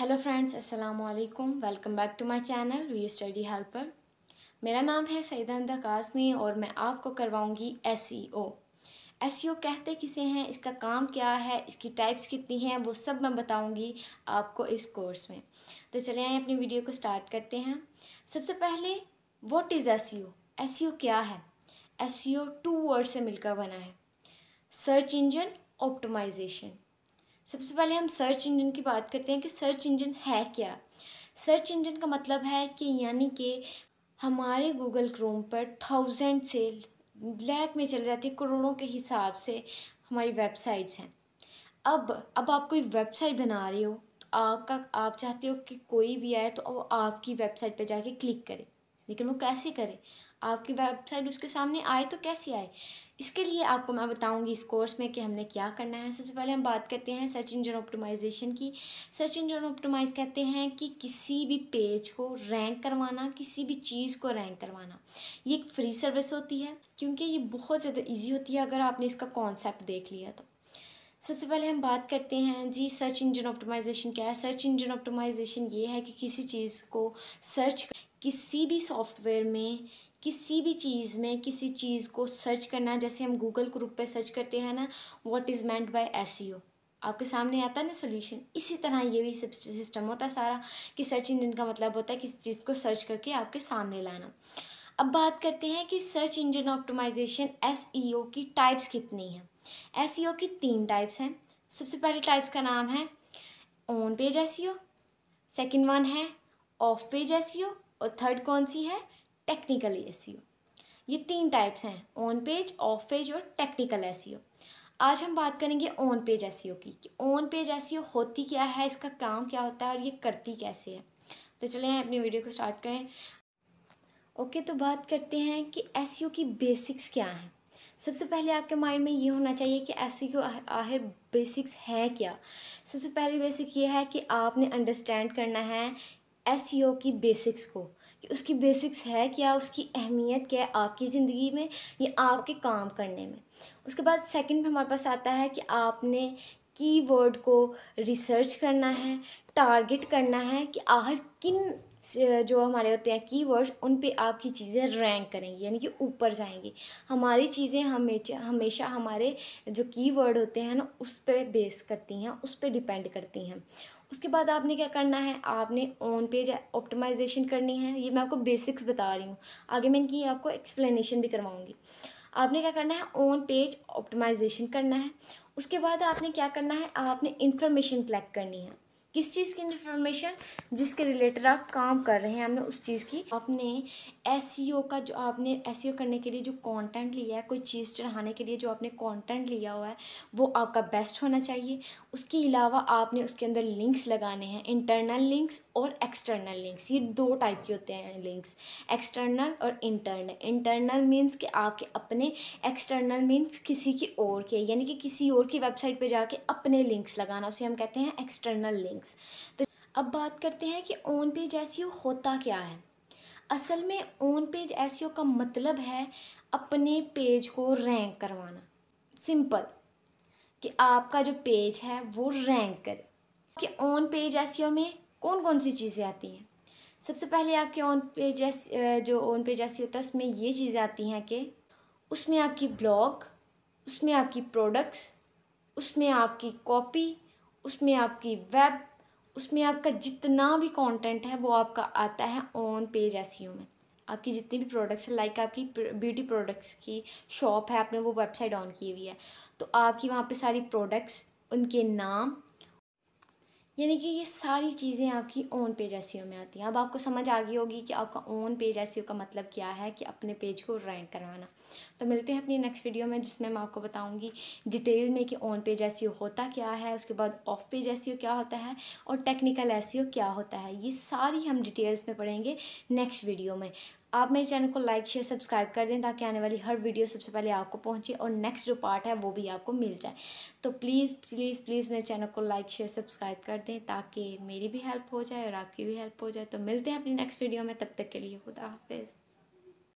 hello friends अस्सलाम वालेकुम welcome back to my channel we study helper मेरा नाम है सईदा कासमी और मैं आपको करवाऊंगी एस ई e e कहते किसे हैं इसका काम क्या है इसकी टाइप्स कितनी हैं वो सब मैं बताऊंगी आपको इस कोर्स में तो चले आए अपनी वीडियो को स्टार्ट करते हैं सबसे पहले वॉट इज़ एस सी क्या है एस टू वर्ड से मिलकर बना है सर्च इंजन ऑप्टोमाइजेशन सबसे पहले हम सर्च इंजन की बात करते हैं कि सर्च इंजन है क्या सर्च इंजन का मतलब है कि यानी कि हमारे गूगल क्रोम पर थाउजेंड से लैब में चले जाते करोड़ों के हिसाब से हमारी वेबसाइट्स हैं अब अब आप कोई वेबसाइट बना रहे हो तो आपका आप चाहते हो कि कोई भी आए तो वो आपकी वेबसाइट पर जाके क्लिक करे लेकिन वो कैसे करे आपकी वेबसाइट उसके सामने आए तो कैसे आए इसके लिए आपको मैं बताऊंगी इस कोर्स में कि हमने क्या करना है सबसे पहले हम बात करते हैं सर्च इंजन ऑप्टिमाइजेशन की सर्च इंजन ऑप्टिमाइज़ कहते हैं कि किसी भी पेज को रैंक करवाना किसी भी चीज़ को रैंक करवाना ये एक फ्री सर्विस होती है क्योंकि ये बहुत ज़्यादा ईजी होती है अगर आपने इसका कॉन्सेप्ट देख लिया तो सबसे पहले हम बात करते हैं जी सर्च इंजन ऑप्टिमाइजेशन क्या है सर्च इंजन ऑप्टिमाइजेशन ये है कि किसी चीज़ को सर्च किसी भी सॉफ्टवेयर में किसी भी चीज़ में किसी चीज़ को सर्च करना जैसे हम गूगल ग्रुप पे सर्च करते हैं ना what is meant by S आपके सामने आता है ना सोल्यूशन इसी तरह ये भी सिस्टम होता है सारा कि सर्च इंजन का मतलब होता है किसी चीज़ को सर्च करके आपके सामने लाना अब बात करते हैं कि सर्च इंजन ऑप्टिमाइजेशन एस की टाइप्स कितनी हैं एस e की तीन टाइप्स हैं सबसे पहले टाइप्स का नाम है on page S second one है ऑफ पेज एस और थर्ड कौन सी है टेक्निकल एस e ये तीन टाइप्स हैं ऑन पेज ऑफ पेज और टेक्निकल एस e आज हम बात करेंगे ऑन पेज एस की कि ऑन पेज एस होती क्या है इसका काम क्या होता है और ये करती कैसे है तो चलें अपनी वीडियो को स्टार्ट करें ओके तो बात करते हैं कि एस e की बेसिक्स क्या हैं सबसे पहले आपके माइंड में ये होना चाहिए कि एस सी आखिर बेसिक्स है क्या सबसे पहली बेसिक ये है कि आपने अंडरस्टैंड करना है एस की बेसिक्स को कि उसकी बेसिक्स है क्या उसकी अहमियत क्या है आपकी ज़िंदगी में या आपके काम करने में उसके बाद सेकंड पे हमारे पास आता है कि आपने कीवर्ड को रिसर्च करना है टारगेट करना है कि आखिर किन जो हमारे होते हैं कीवर्ड्स उन पे आपकी चीज़ें रैंक करेंगी यानी कि ऊपर जाएंगी हमारी चीज़ें हमेशा हमेशा हमारे जो कीवर्ड होते हैं ना उस पर बेस करती हैं उस पर डिपेंड करती हैं उसके बाद आपने क्या करना है आपने ऑन पेज ऑप्टिमाइजेशन करनी है ये मैं आपको बेसिक्स बता रही हूँ आगे मैं इनकी आपको एक्सप्लेनेशन भी करवाऊँगी आपने क्या करना है ओन पेज ऑप्टिमाइजेशन करना है उसके बाद आपने क्या करना है आपने इन्फॉर्मेशन कलेक्ट करनी है किस चीज़ की इन्फॉर्मेशन जिसके रिलेटेड आप काम कर रहे हैं हमने उस चीज़ की आपने एस e का जो आपने एस e करने के लिए जो कंटेंट लिया है कोई चीज़ चढ़ाने के लिए जो आपने कंटेंट लिया हुआ है वो आपका बेस्ट होना चाहिए उसके अलावा आपने उसके अंदर लिंक्स लगाने हैं इंटरनल लिंक्स और एक्सटर्नल लिंक्स ये दो टाइप के होते हैं लिंक्स एक्सटर्नल और इंटरनल इंटरनल मीन्स के आपके अपने एक्सटर्नल मीन्स किसी की और के यानी कि किसी और की वेबसाइट पर जाके अपने लिंक्स लगाना उसे हम कहते हैं एक्सटर्नल लिंक्स तो अब बात करते हैं कि ऑन पेज एस होता क्या है असल में ओन पेज एस का मतलब है अपने पेज को रैंक करवाना सिंपल कि आपका जो पेज है वो रैंक करे कि ऑन पेज एस में कौन कौन सी चीज़ें आती हैं सबसे पहले आपके ऑन पेज एस जो ऑन पेज एस होता है उसमें ये चीज़ें आती हैं कि उसमें आपकी ब्लॉग उसमें आपकी प्रोडक्ट्स उसमें आपकी कॉपी उसमें आपकी वेब उसमें आपका जितना भी कंटेंट है वो आपका आता है ऑन पेज एस में आपकी जितनी भी प्रोडक्ट्स है लाइक आपकी ब्यूटी प्रोडक्ट्स की शॉप है आपने वो वेबसाइट ऑन की हुई है तो आपकी वहाँ पे सारी प्रोडक्ट्स उनके नाम यानी कि ये सारी चीज़ें आपकी ओन पेज एस में आती हैं अब आपको समझ आ गई होगी कि आपका ओन पेज एस का मतलब क्या है कि अपने पेज को रैंक करवाना तो मिलते हैं अपनी नेक्स्ट वीडियो में जिसमें मैं आपको बताऊंगी डिटेल में कि ऑन पेज एस होता क्या है उसके बाद ऑफ पेज एस क्या होता है और टेक्निकल एस क्या होता है ये सारी हम डिटेल्स में पढ़ेंगे नेक्स्ट वीडियो में आप मेरे चैनल को लाइक शेयर सब्सक्राइब कर दें ताकि आने वाली हर वीडियो सबसे पहले आपको पहुंचे और नेक्स्ट जो पार्ट है वो भी आपको मिल जाए तो प्लीज़ प्लीज़ प्लीज़ मेरे चैनल को लाइक शेयर सब्सक्राइब कर दें ताकि मेरी भी हेल्प हो जाए और आपकी भी हेल्प हो जाए तो मिलते हैं अपनी नेक्स्ट वीडियो में तब तक के लिए खुदा हाफिज़